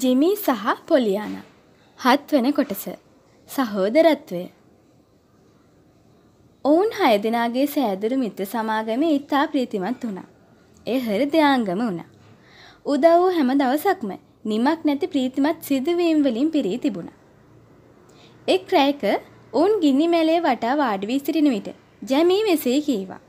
ජිමී සහ පොලියාන හත්වන කොටස සහෝදරත්වය ඔවුන් හයදිනාගේ සෑදුරු මිත්‍ර සමාගමේ ඉතා ප්‍රීතිමත් වුණා. ඒ හෘදයාංගම වුණා. උදව් වූ හැම දවසක්ම නිමක් නැති ප්‍රීතිමත් සිදුවීම් වලින් පිරී තිබුණා. එක් රැයක ඔවුන් ගිනි මැලේ වටා වාඩි වී සිටින විට ජැමී මෙසේ කීවා.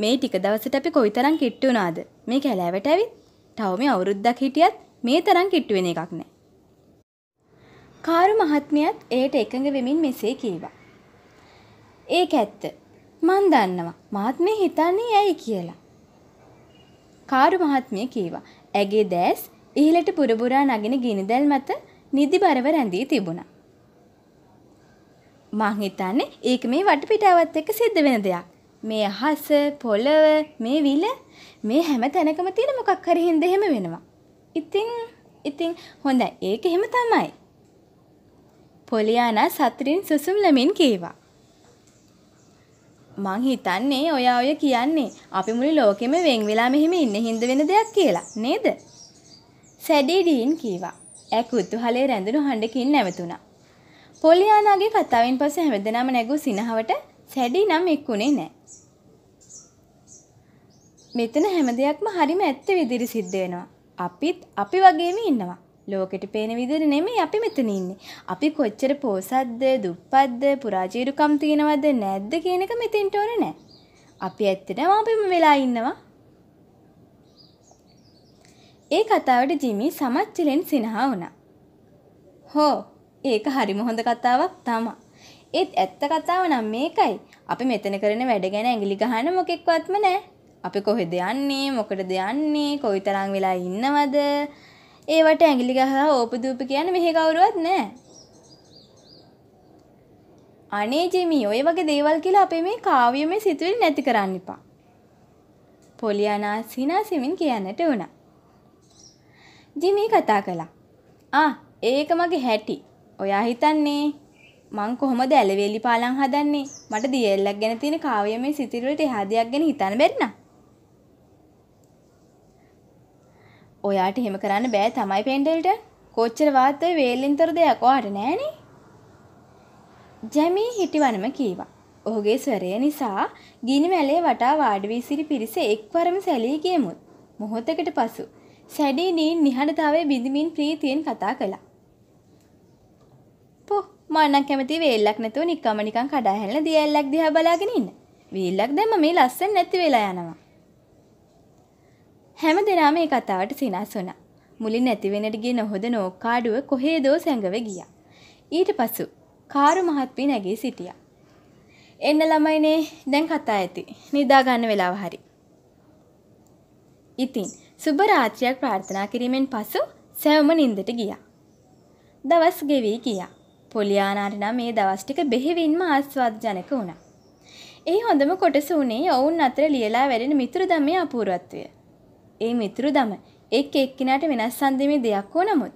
මේ ටික දවසට අපි කොයිතරම් කිට්ටු වුණාද? මේ කැලෑවට ඇවිත් තව මේ අවුරුද්දක් හිටියත් මේ තරම් කිට්ටු වෙන එකක් නෑ. කාරු මහත්මියත් එයට එකඟ වෙමින් මෙසේ කීවා. ඒක ඇත්ත. මන් දන්නවා. මහත්මිය හිතන්නේ ඇයි කියලා. කාරු මහත්මිය කීවා. ඇගේ දැස් ඉහළට පුරබුරා නගින ගිනිදැල් මත නිදිබරව රැඳී තිබුණා. මං හිතන්නේ ඒක මේ වටපිටාවත් එක්ක සිද්ධ වෙන දෙයක්. මේ අහස පොළව මේ විල මේ හැම තැනකම තියෙන මොකක් හරි හින්දා එහෙම වෙනවා. ඉතින් ඉතින් හොඳයි ඒක එහෙම තමයි. පොලියානා සත්‍රින් සුසුම්ලමින් කීවා. මං හිතන්නේ ඔයා ඔය කියන්නේ අපි මුළු ලෝකෙම වෙන් වෙලා මෙහෙම ඉන්න හින්දා වෙන දෙයක් කියලා නේද? සැඩී ඩීන් කීවා. ඈ කුතුහලයේ රැඳුණු හඬකින් නැවතුණා. පොලියානාගේ කතාවෙන් පස්සේ හැමදෙනාම නැගූ සිනහවට සැඩි නම් එක්කුනේ නැහැ. මෙතන හැම දෙයක්ම හරිම ඇත්ත විදිහට සිද්ධ වෙනවා. අපිත් අපි වගේම ඉන්නවා. ලෝකෙට පේන විදිහට නෙමෙයි අපි මෙතන ඉන්නේ. අපි කොච්චර පෝසත්ද, දුප්පත්ද, පුරාජීරුකම් තියනවද නැද්ද කියන එක මෙතෙන්ට ඕනේ නැහැ. අපි ඇත්තටම අපිම වෙලා ඉන්නවා. ඒ කතාවට ජිමි සමච්චලෙන් සිනහා වුණා. හෝ, ඒක හරිම හොඳ කතාවක් තමයි. ඒත් ඇත්ත කතාව නම් මේකයි. අපි මෙතන කරන වැඩ ගැන ඇඟිලි ගහන්න මොකෙක්වත්ම නැහැ. අපි කොහෙද යන්නේ? මොකටද යන්නේ? කොයිතරම් වෙලා ඉන්නවද? ඒවට ඇඟිලි ගහලා ඕපදූප කියන්නේ මෙහෙ කවුරුවත් නැහැ. අනේ ජෙමි ඔය වගේ දේවල් කියලා අපේ මේ කාව්‍යමේ සිතුවිලි නැති කරන්න එපා. පොලියානා සිනාසෙමින් කියන්නට වුණා. ජිමි කතා කළා. ආ ඒක මගේ හැටි. ඔයා හිතන්නේ මං කොහොමද ඇලවේලි පාලං හදන්නේ? මට දියෙල්ලක් ගැන තියෙන කාව්‍යමය සිතිවිලි වලට එහා දෙයක් ගැන හිතන්න බැරි නා. ඔයාට එහෙම කරන්න බෑ තමයි පෙන්ඩල්ට. කොච්චර වාත් ඔය වේලෙන්තර දෙයක් ඔයාට නෑනේ. ජැමී හිටිවනම කීවා. ඔහුගේ ස්වරය නිසා ගිනි මැලේ වටා වාඩි වී සිටි පිරිස එක්වරම සැලී ගියමුත් මොහොතකට පසු සැඩී නීන් නිහඬතාවයේ බිඳමින් ප්‍රීතියෙන් කතා කළා. මන්නම් කැමති වේල්ලක් නැතුව නිකම්ම නිකන් කඩාහැලන දියැල්ලක් දිහා බලාගෙන ඉන්න. වේල්ලක් දැම්ම මේ ලස්සන නැති වෙලා යනවා. හැම දිනම මේ කතාවට සිනස් වුණා. මුලින් නැති වෙන්නට ගිය නොහොද නෝකාඩුව කොහේදෝ සැඟව ගියා. ඊට පසු කාරු මහත්මිය නැගී සිටියා. එන්න ළමයිනේ දැන් කතා ඇති. නිදා ගන්න වෙලාව හරි. ඉතින් සුබ රාත්‍රියක් ප්‍රාර්ථනා කිරීමෙන් පසු සැවම නිින්දට ගියා. දවස් ගෙවී ගියා. පොලියානාට නම් මේ දවස් ටික බෙහෙවින්ම ආස්වාදජනක වුණා. ඒ හොඳම කොටස වුණේ ඔවුන් අතර ලියලා වැඩෙන මිතුරුදමේ අපූර්වත්වය. ඒ මිතුරුදම එක් එක්කිනාට වෙනස් සම්දෙමේ දෙයක් වූ නමුත්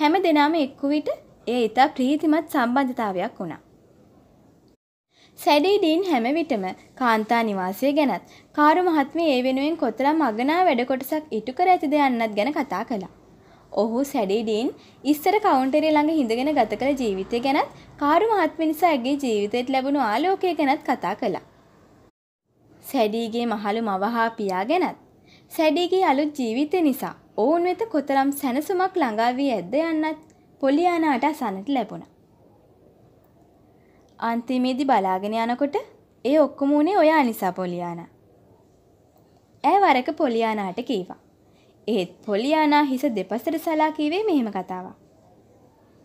හැම දිනම එක්කු විට ඒ ඊට ප්‍රීතිමත් සම්බන්ධතාවයක් වුණා. සැඩී ඩීන් හැම විටම කාන්තා නිවාසය ගැනත් කාරු මහත්මිය ඒ වෙනුවෙන් කොතරම් අගනා වැඩ කොටසක් ඉටු කර ඇතිද යන්නත් ගැන කතා කළා. ඔහු සැඩිඩීන් ඉස්සර කවුන්ටරේ ළඟ හිඳගෙන ගත කළ ජීවිතය ගැනත් කාරු මහත්ම නිසා ඇගේ ජීවිතයට ලැබුණු ආලෝකය ගැනත් කතා කළා. සැඩීගේ මහලු මව හා පියා ගැනත් සැඩීගේ අලුත් ජීවිතය නිසා ඔවුන් වෙත කොතරම් සැනසුමක් ළඟා වී ඇද්ද යන්නත් පොලියානාට අසන්නට ලැබුණා. අන්තිමේදී බලාගෙන යනකොට ඒ ඔක්කොම උනේ ඔයා නිසා පොලියානා. ඈ වරක පොලියානාට කීවා. එහෙත් පොලියානා හිස දෙපසට සලා කිව්වේ මෙහෙම කතාවක්.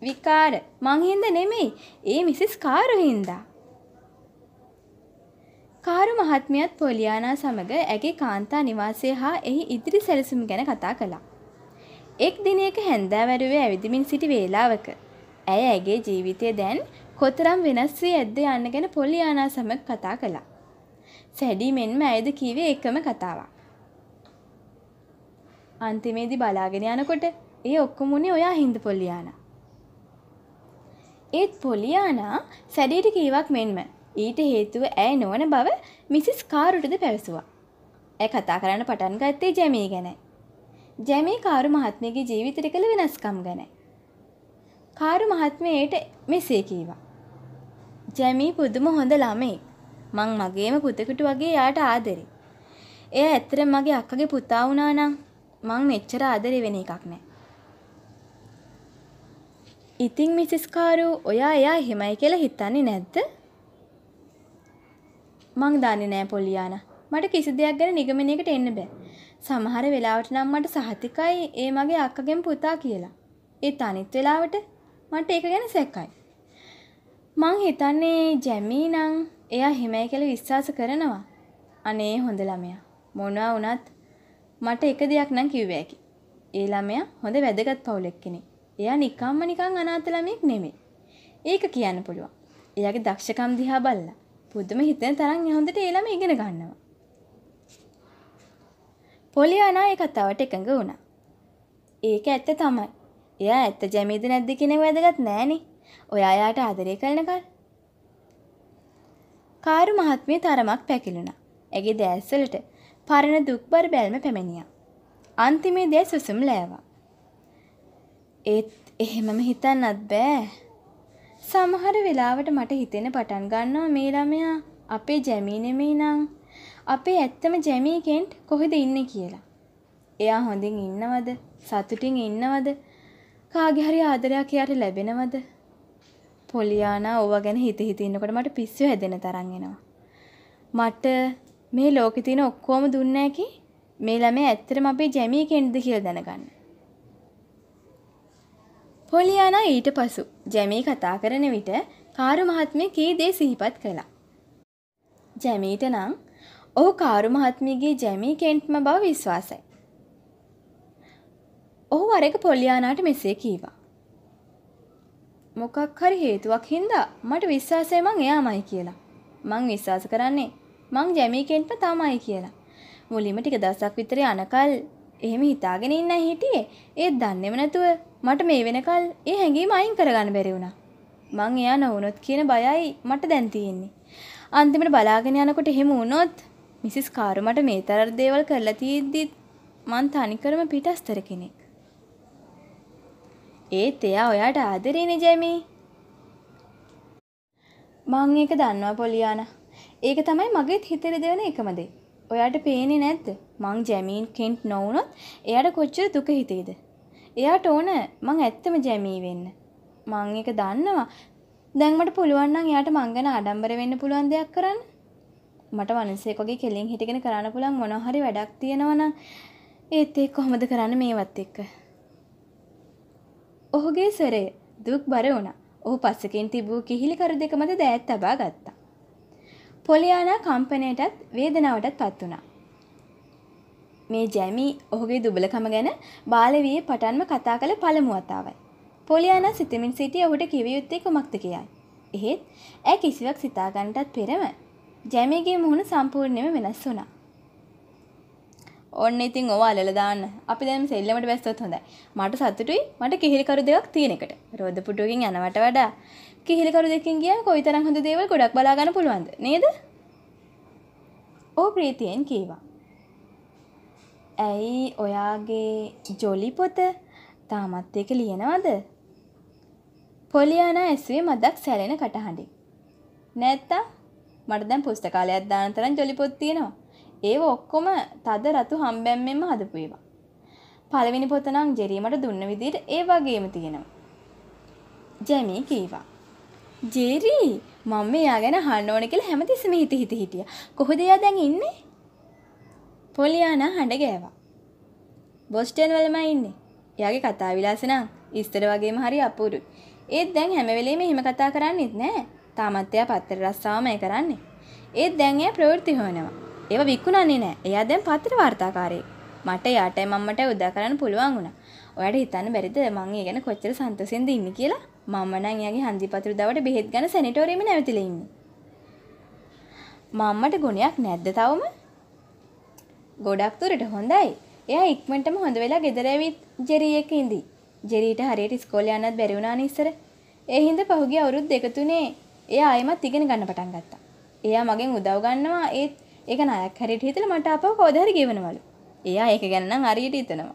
විකාර මං හින්දා නෙමෙයි. ඒ මිසස් කාරු හින්දා. කාරු මහත්මියත් පොලියානා සමග ඇගේ කාන්තා නිවාසය හා එහි ඉදිරි සැලසුම් ගැන කතා කළා. එක් දිනයක හැන්දෑවරුවේ ඇවිදිමින් සිටි වේලාවක ඇය ඇගේ ජීවිතය දැන් කොතරම් වෙනස් වී ඇද්ද යන්න ගැන පොලියානා සමග කතා කළා. සැඩීමෙන්ම ඇයද කීවේ එකම කතාවක්. අන්තිමේදී බලාගෙන යනකොට ඒ ඔක්කොම උනේ ඔයා හින්ද පොලියානා. ඒත් පොලියානා සැඩීට කීවක් මෙන්ම ඊට හේතුව ඇය නොවන බව මිසිස් කාරුටද පැවසුවා. ඇය කතා කරන්න පටන් ගත්තේ ජැමී ගැන. ජැමී කාරු මහත්මියගේ ජීවිතය කළ වෙනස්කම් ගැන. කාරු මහත්මයට මෙසේ කීවා. ජැමී පුදුම හොඳ ළමෙක්. මං මගේම පුතෙකුට වගේ යාට ආදරේ. එයා ඇත්තටම මගේ අක්කගේ පුතා වුණා නම් මං මෙච්චර ආදරේ වෙන එකක් නෑ. ඉතින් මිසිස් කාරු ඔයා එයා එහෙමයි කියලා හිතන්නේ නැද්ද? මං දන්නේ නෑ පොලියානා. මට කිසි දෙයක් ගැන නිගමනයකට එන්න බෑ. සමහර වෙලාවට නම් මට සහතිකයි ඒ මගේ අක්කගෙන් පුතා කියලා. ඒත් අනිත් වෙලාවට මට ඒක ගැන සැකයි. මං හිතන්නේ ජැමී නම් එයා හිමයි කියලා විශ්වාස කරනවා. අනේ හොඳ ළමයා. මොනවා වුණත් මට එක දෙයක් නම් කිව්ව හැකි. ඒ ළමයා හොඳ වැදගත් පවුලක් කෙනෙක්. එයා නිකම්ම නිකන් අනාථ ළමෙක් නෙමෙයි. ඒක කියන්න පුළුවන්. එයාගේ දක්ෂකම් දිහා බලලා පුදුම හිතෙන තරම් හොඳට ඒ ළමයා ඉගෙන ගන්නවා. පොලියානා ඒ කතාවට එකඟ වුණා. ඒක ඇත්ත තමයි. එයා ඇත්ත ජැමීද නැද්ද කියන වැදගත් නෑනේ. ඔයා එයාට ආදරය කරනකල්. කාරු මහත්මිය තරමක් පැකිලුණා. ඇගේ දෑස්වලට පරණ දුක්බර බැල්ම පැමිණියා. අන්තිමේ දේ සුසුම් ලෑවා. ඒත් එහෙමම හිතන්නත් බෑ. සමහර වෙලාවට මට හිතෙන පටන් ගන්නවා මේ ළමයා අපේ ජැමී නෙමෙයි නං. අපේ ඇත්තම ජැමී කෙන්ට් කොහෙද ඉන්නේ කියලා. එයා හොඳින් ඉන්නවද? සතුටින් ඉන්නවද? කාගේ හරි ආදරයක් එයාට ලැබෙනවද? පොලියානා ඕවා ගැන හිත හිත ඉන්නකොට මට පිස්සු හැදෙන තරම් එනවා. මට මේ ලෝකෙ තියෙන ඔක්කොම දුන්න හැකි මේ ළමයා ඇත්තටම අපේ ජැමී කෙනෙක්ද කියලා දැනගන්න. පොලියානා ඊට පසු ජැමී කතා කරන විට කාරු මහත්මිය කී දේ සිහිපත් කළා. ජැමීට නම් ඔහු කාරු මහත්මියගේ ජැමී කෙන්ට්ම බව විශ්වාසයි. ඔහු වරක පොලියානාට මෙසේ කීවා. මොකක් හරි හේතුවක් හින්දා මට විශ්වාසය මං එයාමයි කියලා. මං විශ්වාස කරන්නේ මං ජැමීකෙන්ට තමයි කියලා. මුලින්ම ටික දවසක් විතර යනකල් එහෙම හිතාගෙන ඉන්නයි හිටියේ. ඒත් දන්නේම නැතුව මට මේ වෙනකල් ඒ හැඟීම අයින් කරගන්න බැරි වුණා. මං එයා නොවුනොත් කියන බයයි මට දැන් තියෙන්නේ. අන්තිමට බලාගෙන යනකොට එහෙම වුණොත් මිසිස් කාරු මට මේ තරම් දේවල් කරලා තියෙද්දිත් මං තනිකරම පිටස්තර කෙනෙක්. ඒත් එයා ඔයාට ආදරේනේ ජැමී. මං ඒක දන්නවා පොලියානා. ඒක තමයි මගේත් හිතර දෙවන එකමදේ. ඔයාට පේනෙ නැද්ද මං ජැමීන් කෙන්ට් නොවුනොත් එයට කොච්චර දුක හිතේද. එයාට ඕන මං ඇත්තම ජැමී වෙන්න. මං එක දන්නවා දැන්මට පුළුවන්නම් එයාට මංගන අඩම්බර වෙන්න පුළුවන් දෙයක් කරන්න. මට වනසේකොගේ කෙලින් හිටගෙන කරන්න පුළන් මොනොහරි වැඩක් තියෙනවනම් ඒත් එක් කොහොමද කරන්න මේවත් එක්ක. ඔහුගේ ස්වරය දුක් බර වුණ ඔහු පස්සකින් තිබූ කිහිලිකරු දෙක මත දෑත් තබා ගත්තා. පොලියානා කම්පනයටත් වේදනාවටත් පත් වුණා. මේ ජැමි ඔහුගේ දුබලකම ගැන බාලවියේ පටන්ම කතා කළ පළමු වතාවයි. පොලියානා සිතමින් සිටි ඔහුට කිව යුත්තේ කුමක්ද කියයි. එහෙත් ඇය කිසිවක් සිතාගන්නටත් පෙරම ජැමිගේ මුහුණ සම්පූර්ණයෙන්ම වෙනස් වුණා. ඔන්න ඉතින් ඔවා අලලා දාන්න. අපි දැන් සෙල්ලමට බැස්සොත් හොඳයි. මට සතුටුයි. මට කිහිලිකරු දෙකක් තියෙන එකට. රෝද පුටුවකින් යනවට වඩා කිහිලිකරු දෙකින් ගිය කොයි තරම් හොඳ දේවල් ගොඩක් බලාගන්න පුළුවන්ද නේද ඕ ප්‍රීතියෙන් කීවා ඇයි ඔයාගේ ජොලි පොත තාමත් එක ලියනවද පොලියානා ඇස්වේ මදක් සැලෙන කටහඬින්. නැත්තා මට දැන් පුස්තකාලයක් දාන තරම් ජොලි පොත් තියෙනවා. ඒව ඔක්කොම තද රතු හම්බැම්මෙන්ම හදපු ඒවා. පළවෙනි පොත නම් ජෙරී මට දුන්න විදිහට ඒ වගේම තියෙනවා. ජැමී කීවා. ජේරි මම එයා ගැන අහන්න ඕන කියලා හැමතිස්සෙම හිත හිත හිටියා. කොහොද එයා දැන් ඉන්නේ? පොලියානා හඬ ගෑවා. බොස්ටන් වලම ඉන්නේ. එයාගේ කතා විලාස නම් ඉස්තර වගේම හරි අපූරුයි. ඒත් දැන් හැම වෙලෙම එහෙම කතා කරන්නේත් නෑ. තාමත් එයා පත්තර රස්සාවමයි කරන්නේ. ඒත් දැන් එයා ප්‍රවෘත්ති හොයනවා. ඒව විකුණන්නේ නෑ. එයා දැන් පත්තර වාර්තාකාරයෙක්. මට එයාට මම්මට උදා කරන්න පුළුවන් වුණා. ඔයාට හිතන්න බැරිද මං ඒ ගැන කොච්චර සන්තෝෂෙන්ද ඉන්නේ කියලා? මම නම් එයාගේ හන්දිපතුරු දවට බෙහෙත් ගන්න සැනිටෝරියෙම නැවතිලා ඉන්නේ. මම්මට ගුණයක් නැද්ද තවම? ගොඩක් දුරට හොඳයි. එයා ඉක්මනටම හොඳ වෙලා ගෙදර ඇවිත් ජෙරි එක ඉඳි. ජෙරිට හරියට ඉස්කෝලේ යන්නත් බැරි වුණානේ ඉස්සර. ඒ හින්දා පහුගිය අවුරුදු දෙක තුනේ එයා ආයෙමත් ඉගෙන ගන්න පටන් ගත්තා. එයා මගෙන් උදව් ගන්නවා ඒත් ඒක ණයක් හරියට හිතලා මට ආපහු කවදා හරි ගෙවනවලු. එයා ඒක ගැන නම් හරියට හිතනවා.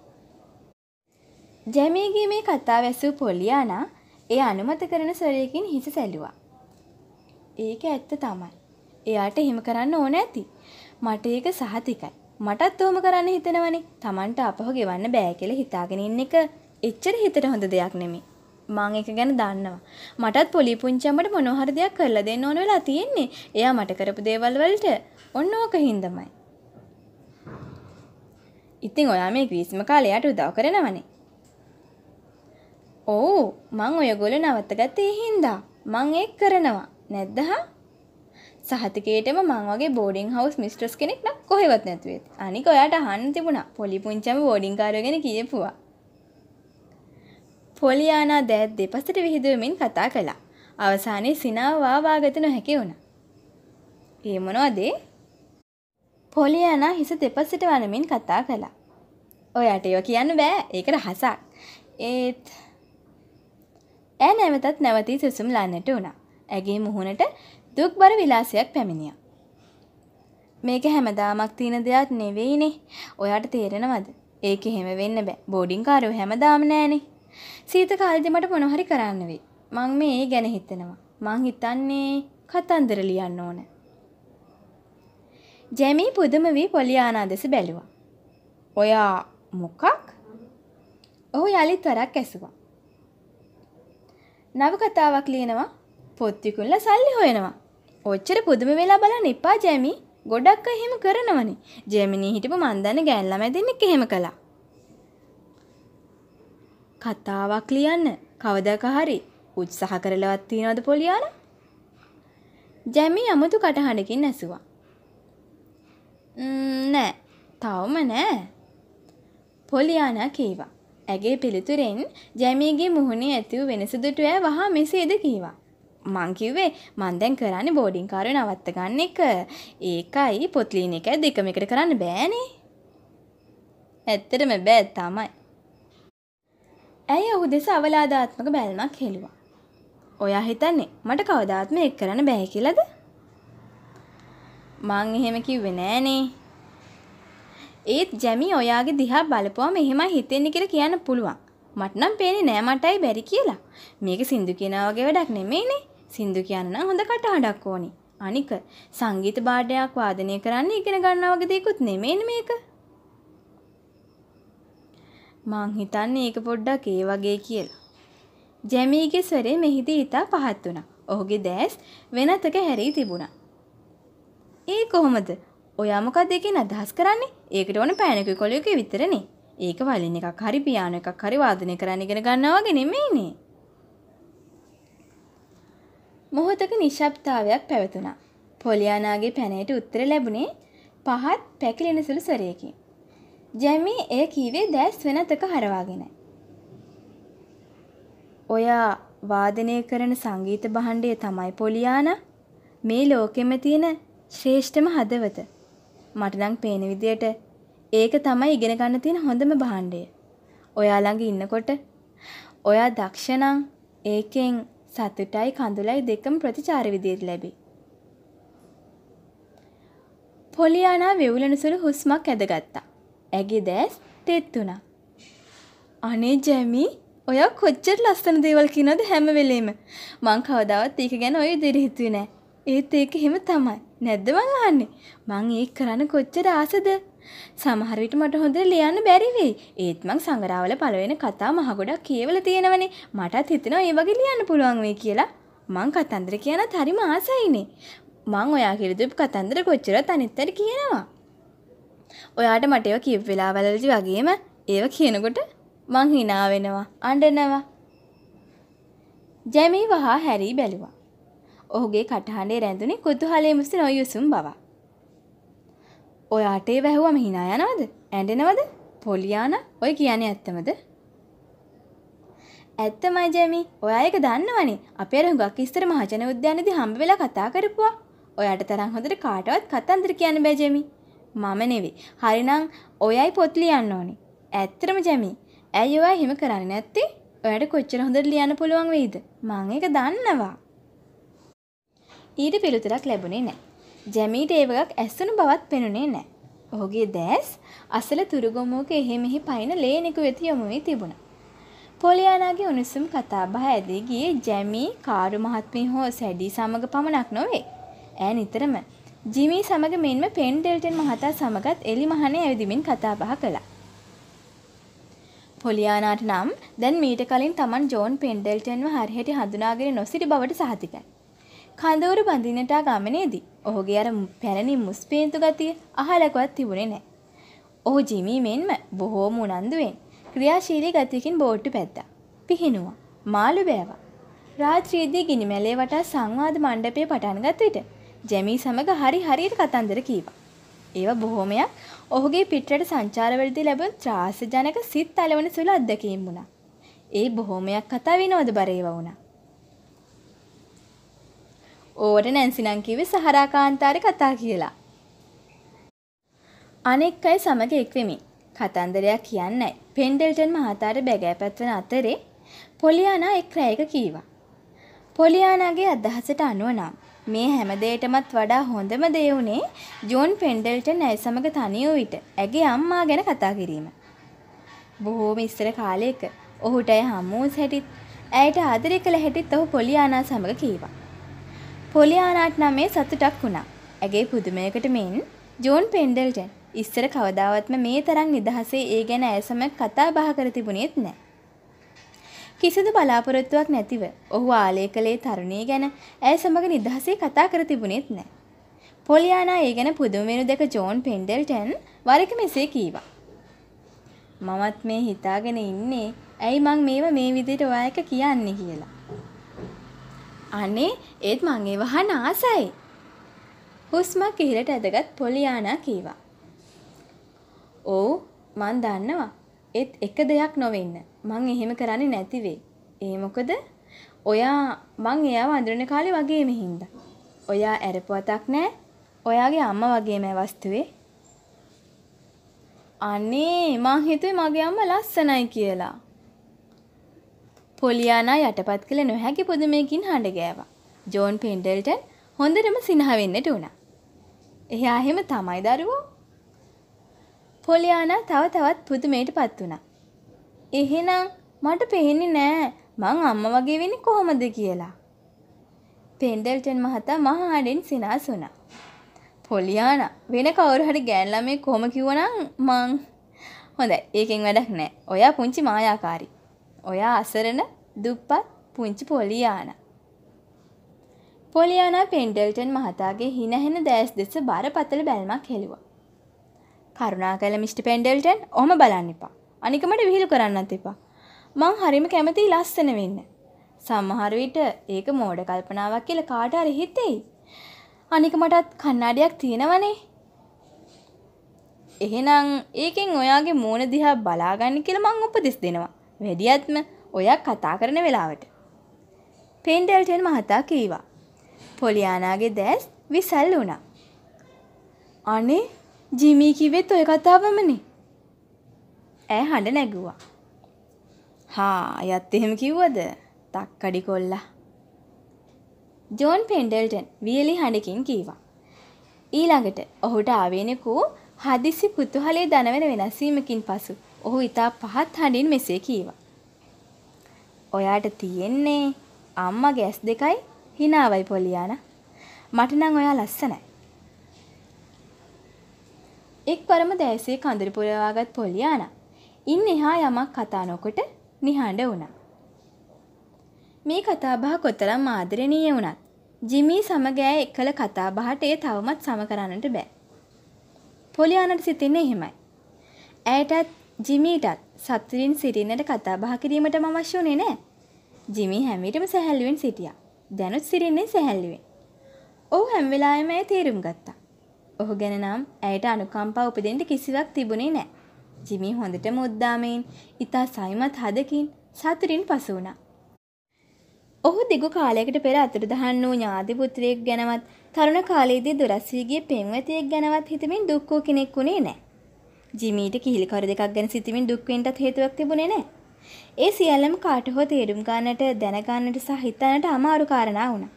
ජැමීගේ මේ කතාව ඇසූ පොලියානා ඒ අනුමත කරන ස්වරයකින් හිස සැලුවා. ඒක ඇත්ත තමයි. එයාට එහෙම කරන්න ඕන ඇති. මට ඒක සහතිකයි. මටත් ඔහොම කරන්න හිතනවනේ. Tamanට අපහු ගෙවන්න බෑ කියලා හිතාගෙන ඉන්න එක එච්චර හිතට හොඳ දෙයක් නෙමෙයි. මං ඒක ගැන දන්නවා. මටත් පොලි පුංචම්මට මොනවා හරි දෙයක් කරලා දෙන්න ඕන වෙලා තියෙන්නේ. එයා මට කරපු දේවල් වලට ඔන්න ඕක හින්දමයි. ඉතින් ඔයා මේ ග්‍රීස්ම කාලේ යට උදව් කරනවනේ. ඔව් මං ඔයගොල්ලෝ නවත්ත ගත්තේ ඒ හින්දා. මං ඒක කරනවා. නැද්ද හා? සහතිකයේටම මං වගේ බෝඩින් හවුස් මිස්ට්‍රස් කෙනෙක් නම් කොහෙවත් නැතුව ඇති. අනික ඔයාට අහන්න තිබුණා. පොලි පුංචම බෝඩින් කාරයෝ ගැන කියපුවා. පොලියානා දෑත් දෙපසට විහිදුවමින් කතා කළා. අවසානයේ සිනාව වාවාගත නොහැකි වුණා. ඒ මොනවද? පොලියානා හිස දෙපසට වනමින් කතා කළා. ඔයාට ඒව කියන්න බෑ. ඒක රහසක්. ඒත් ඇ නැවතත් නැවතී සුසුම් ලන්නට වුණා. ඇගේ මුහුණට දුක්බර විලාසයක් පැමිණිය. මේක හැමදාමක් තියෙන දෙයක් නෙවෙයිනේ. ඔයාට තේරෙනවද? ඒක එහෙම වෙන්න බෑ. බෝඩින් කාරෝ හැමදාම නෑනේ. සීත කාලෙදි මට මොනවහරි කරන්න වෙයි. මං මේ ඒ ගැන හිතනවා. මං හිතන්නේ කතන්දර ලියන්න ඕන. ජැමී පුදුම වී පොලියානා දෙස බැලුවා. ඔයා මොකක්? ඔහු යලිත් වරක් ඇසුවා. නවකතාවක් ලියනවා පොත් විකුණලා සල්ලි හොයනවා. ඔච්චර පුදුම වෙලා බලන්න එපා ජැමි. ගොඩක් අය එහෙම කරනවනේ. ජැමිනී හිටපු මන් දන්න ගෑන් ළමයි දෙන්නෙක් එහෙම කළා. කතාවක් ලියන්න කවදාක හරි උත්සාහ කරලවත් තියනවද පොලියාලා? ජැමි අමුතු කටහඬකින් ඇසුවා. නෑ. තවම නෑ. පොලියානා කීවා. ඇගේ පිළිතුරෙන් ජැමීගේ මුහුණේ ඇතිව වෙනස දුටුවෑ වහා මෙසේද කීවා. මං කිව්වේ මං දැන් කරන්නේ බෝඩින් කාර්යය නවත්ත ගන්න එක. ඒකයි පොත්ලීන එකයි දෙකම එකට කරන්න බෑනේ. ඇත්තටම බෑ තමයි. ඇයි ඔහු දෙස අවලාදාත්මක බැලමක් හෙළුවා. ඔයා හිතන්නේ මට කවදාත්ම එක් කරන්න බෑ කියලාද? මං එහෙම කිව්වේ නෑනේ. ඒත් ජැමි ඔයාගේ දිහා බලපුවම එහෙමයි හිතෙන්නේ කියලා කියන්න පුළුවන්. මට නම් පේන්නේ නෑ මටයි බැරි කියලා. මේක සින්දු කියනා වගේ වැඩක් නෙමෙයිනේ. සින්දු කියන්න නම් හොඳ කටහඬක් ඕනේ. අනික සංගීත පාඩයක් වාදනය කරන්න ඉගෙන ගන්නා වගේ දෙයක්වත් නෙමෙයිනේ මේක. මං හිතන්නේ ඒක පොඩ්ඩක් ඒ වගේ කියලා. ජැමීගේ ස්වරය මෙහිදී ඉතා පහත් වුණා. ඔහුගේ දැස් වෙනතක හැරී තිබුණා. ඒ කොහොමද? ඔයා මොකක්ද එකෙන් අදහස් කරන්නේ? ඒකට ඕන පෑනක කොලියක විතරනේ. ඒක වලින් එකක් හරි පියානෝ එකක් හරි වාදනය කරන්න ඉගෙන ගන්නවා වගේ නෙමෙයිනේ. මොහොතක නිශ්ශබ්දතාවයක් පැවතුණා. පොලියානාගේ පැනයට උත්තර ලැබුණේ පහත් පැකිලෙන සුළු ස්වරයකින්. ජැමි එය කීවේ දැස් වෙනතක හරවාගෙන. ඔයා වාදනය කරන සංගීත භාණ්ඩය තමයි පොලියානා. මේ ලෝකෙම තියෙන ශ්‍රේෂ්ඨම හදවත. මට නම් පේන විදියට ඒක තමයි ඉගෙන ගන්න තියෙන හොඳම භාණ්ඩය. ඔයා ළඟ ඉන්නකොට ඔයා දක්ෂ නම් ඒකෙන් සතුටයි කඳුලයි දෙකම ප්‍රතිචාර විදියට ලැබි. පොලියානා වෙවුලන සුළු හුස්මක් ඇදගත්තා. ඇගේ දැස් තෙත් වුණා. අනේ ජැමි ඔයා කොච්චර ලස්සන දේවල් කියනවද හැම වෙලේම. මං කවදාවත් ඒක ගැන ඔය විදිහට හිතුවේ නෑ. ඒත් ඒක එහෙම තමයි. නැද්ද මං අහන්නේ. මං ඒක කරන්න කොච්චර ආසද? සමහර විට මට හොඳට ලියන්න බැරි වෙයි. ඒත් මං සංගරාවල පළවෙනි කතා මහ ගොඩක් කියවලා තියෙනවනේ. මටත් හිතෙනවා ඒ වගේ ලියන්න පුළුවන් වෙයි කියලා. මං කතන්දර කියනත් හරිම ආසයිනේ. මං ඔයා කියලා දීපු කතන්දර කොච්චරත් අනිත්තර කියනවා. ඔයාට මට ඒව කියපු වෙලාවවලදී වගේම ඒව කියනකොට මං hina වෙනවා අඬනවා ජැමී වහා හැරී බැලුවා ඔහුගේ කටහඬේ රැඳුනේ කුතුහලයේ මුසි නොයුසුම් බවක්. ඔය අටේ වැහුවම hina යනවද? ඇඬෙනවද? පොලියානා ඔය කියන්නේ ඇත්තමද? ඇත්තමයි ජෙමි. ඔයා ඒක දන්නවනේ. අපේ අර හුඟක් ඉස්සර මහජන උද්‍යානයේදී හම්බ වෙලා කතා කරපුවා. ඔයාට තරම් හොඳට කාටවත් කතන්දර කියන්න බෑ ජෙමි. මම නෙවෙයි. හරිනම් ඔයයි පොත් ලියන්න ඕනේ. ඇත්තටම ජෙමි. ඇයි ඔයා එහෙම කරන්නේ නැත්තේ? ඔයාට කොච්චර හොඳට ලියන්න පුළුවන් වෙයිද? මං ඒක දන්නවා. ඊට පිළිතුරක් ලැබුණේ නෑ. ජැමීට ඒවගක් ඇස්සුණු බවත් පෙනුනේ නෑ. ඔහුගේ දැස් අසල තුරුගොමෝක එහෙමෙහි පයින ලේනෙකු වෙති යොමුවී තිබුණ. පොලියානාගේ උණුසුම් කතා බහ ඇදී ගිය ජැමී කාරු මහත්මී හෝ සැඩී සමඟ පමණක් නොවේ. ඇ නිතරම ජිමී සමඟ මෙන්ම පෙන් ඩෙල්ටන් මහතා සමගත් එලි මහනේ ඇවිදිමින් කතා බහ කළා. පොලියානාට නම් දැන් මීට කලින් තමන් ජෝන් පෙන්ඩෙල්ටන්ව හරිහැටි හඳුනාගෙන නොසිටි බවට සහතිකයි. කඳවුරු බඳින්නට ගමනේදී ඔහුගේ අර පැරණි මුස්පේන්තු ගතිය අහලකවත් තිබුණේ නැහැ. ඔහු ජිමි මෙන්ම බොහෝම උනන්දුවෙන් ක්‍රියාශීලී ගතියකින් බෝට්ටු පැත්තා. පිහිනුවා. මාළු බෑවා. රාත්‍රියේදී ගිනිමැලේ වටා සංවාද මණ්ඩපයේ පටන් ගත් විට ජැමී සමග හරි හරියට කතන්දර කීවා. ඒව බොහෝමයක් ඔහුගේ පිටරට සංචාරවලදී ලැබුණු ත්‍රාසජනක සිත් තලවන සුළු අත්දැකීම් වුණා. ඒ බොහෝමයක් කතා විනෝදබර ඒවා වුණා. ඕවට නැන්සිනම් කිව්වේ සහරා කාන්තාරේ කතා කියලා. අනෙක් අය සමග එක්වෙමින් කතන්දරයක් කියන්නේ පෙන්ඩල්ටන් මහතාට බැගෑපැත්වන අතරේ පොලියානා එක් රැයක කීවා. පොලියානාගේ අදහසට අනුව නම් මේ හැමදේටමත් වඩා හොඳම දේ වුණේ ජෝන් පෙන්ඩල්ටන් ඇය සමග තනි වූ විට ඇගේ අම්මා ගැන කතා කිරීම. බොහෝම ඉස්සර කාලයක ඔහුට ඇය හමුවූ හැටිත් ඇයට ආදරය කළ හැටිත් ඔහු පොලියානා සමග කීවා. පොලියානාට නමේ සතුටක් වුණා. ඇගේ පුදුමයකට මෙන් ජෝන් පෙන්ඩල්ටන් ඉස්සර කවදාවත්ම මේ තරම් නිදහසේ ඒ ගැන ඇසම කතා බහ කර තිබුණෙත් නැහැ. කිසිදු බලාපොරොත්තුවක් නැතිව ඔහු ආලය කළේ තරුණිය ගැන ඇය සමග නිදහසේ කතා කර තිබුණෙත් නැහැ. පොලියානා ඒ ගැන පුදුම වෙනු දැක ජෝන් පෙන්ඩල්ටන් වරක මෙසේ කීවා. මමත් මේ හිතාගෙන ඉන්නේ ඇයි මං මේව මේ විදිහට ඔයා එක කියන්නේ කියලා. අනේ ඒත් මං ඒව අහන්න ආසයි. හුස්මක් ඉහළට ඇදගත් පොලියානා කීවා. ඔව් මං දන්නවා. ඒත් එක දෙයක් නොවෙන්න. මං එහෙම කරන්නේ නැති වෙයි. ඒ මොකද? ඔයා මං එයාව අඳුරන කාලේ වගේම හින්දා. ඔයා ඇරපුවතක් නැහැ. ඔයාගේ අම්මා වගේම අවස්තුවේ. අනේ මං හිතුවේ මගේ අම්මා ලස්සනයි කියලා. පොලියානා යටපත් කළ නොහැකි පුදුමයකින් හඬ ගෑවා. ජෝන් පෙන්ඩල්ටන් හොඳටම සිනහ වෙන්නට වුණා. එයා එහෙම තමයි දරුවෝ. පොලියානා තව තවත් පුදුමයට පත් වුණා. එහෙනම් මට පේන්නේ නෑ මං අම්මා වගේ වෙන්නේ කොහොමද කියලා. පෙන්ඩල්ටන් මහතා මහාඩෙන් සිනාස වුණා. පොලියානා වෙන කවුරු හරි ගෑන් ළමයි කොහොම කිව්වනම් මං හොඳයි ඒකෙන් වැඩක් නෑ. ඔයා පුංචි මායාකාරී. ඔයා අසරණ දුප්පත් පුංචි පොලියානා. පොලියානා පෙන්ඩල්ටන් මහතාගේ හිනහෙන දෑස් දෙස බරපතල බැල්මක් හෙළුවා. කරුණා කළ මිෂ්ටි පෙන්ඩල්ටන් ඔහොම බලන්න එපා. අනිකමට විහිළු කරන්නත් එපා. මං හරිම කැමතියි ලස්සන වෙන්න. සමහර විට ඒක මෝඩ කල්පනාවක් කියලා කාට හරි හිතෙයි. අනික මටත් කණ්ණාඩියක් තියෙනවනේ. එහෙනම් ඒකෙන් ඔයාගේ මූණ දිහා බලාගන්න කියලා මං උපදෙස් දෙනවා. වැඩියත්ම ඔයා කතා කරන වෙලාවට. පෙන්ඩල්ටන් මහතා කීවා. පොලියානාගේ දැස් විසල් වුණා. අනේ ජිමී කිවෙත් ඔය කතාවමනේ. ඇ හඬ නැගුවා. හා අයත් එහෙම කිව්වද තක්කඩි කොල්ලා. ජෝන් පෙන්ඩල්ටන් වියලි හඬකින් කීවා. ඊළඟට ඔහුට ආවේනෙකූ හදිසි කුතුහලේ දනවන වෙනසීමකින් පසු ඔහු ඉතා පහත් හඬින් මෙසේ කීවා. ඔයාට තියෙන්නේ අම්මගේ ඇස් දෙකයි හිනාවයි පොලියාන. මට නම් ඔයා ලස්සනයි. එක්වරම දැසේ කඳුළු පුරවාගත් පොලියාන. ඉන් එහා යමක් කතා නොකොට නිහඬ වුණා. මේ කතාබහ කොතරම් ආදරණීය වුණත් ජිමී සමගෑ එකල කතාබහට ඒ තවමත් සම කරන්නට බෑ. පොලියානට සිතින්නේ එහෙමයි. ඇයටත් ජිමීටත් සතුටින් සිටින්නට කතා බහ කිරීමට මම අවශ්‍ය උනේ නෑ. ජිමි හැම විටම සැහැල්ලුවෙන් සිටියා. දැනුත් සිටින්නේ සැහැල්ලුවෙන්. ඔහු හැම වෙලාවෙම ඇය තේරුම් ගත්තා. ඔහු ගැන නම් ඇයට අනුකම්පාව උපදින්න කිසිවක් තිබුණේ නෑ. ජිමි හොඳටම උද්දාමයෙන්, ඉතා සයිමත් හදකින් සතුටින් පසු වුණා. ඔහු දිගු කාලයකට පෙර අතුරුදහන් වූ ඥාති පුත්‍රයෙක් ගැනවත් තරුණ කාලයේදී දුරස් වී ගිය පෙම්වතියෙක් ගැනවත් හිතමින් දුක් වූ කෙනෙක් වුණේ නැහැ. ජිමීට කිහිලිකර දෙකක් ගැන සිතමින් දුක්වෙන්ටත් හේතුවක් තිබුණේ නෑ. ඒ සියල්ලම කාට හෝ තේරුම් ගන්නට දැනගන්නට සහ හිතන්නට අමාරු කාරණා වුණා.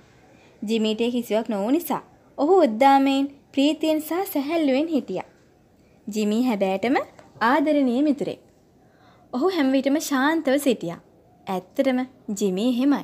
ජිමීට කිසිවක් නොවු නිසා ඔහු උද්දාමයෙන් ප්‍රීතියෙන් සහ සැහැල්ලුවෙන් හිටියා. ජිමී හැබෑටම ආදරණීය මිතුරෙක්. ඔහු හැම විටම ශාන්තව සිටියා. ඇත්තටම ජිමී එහෙමයි.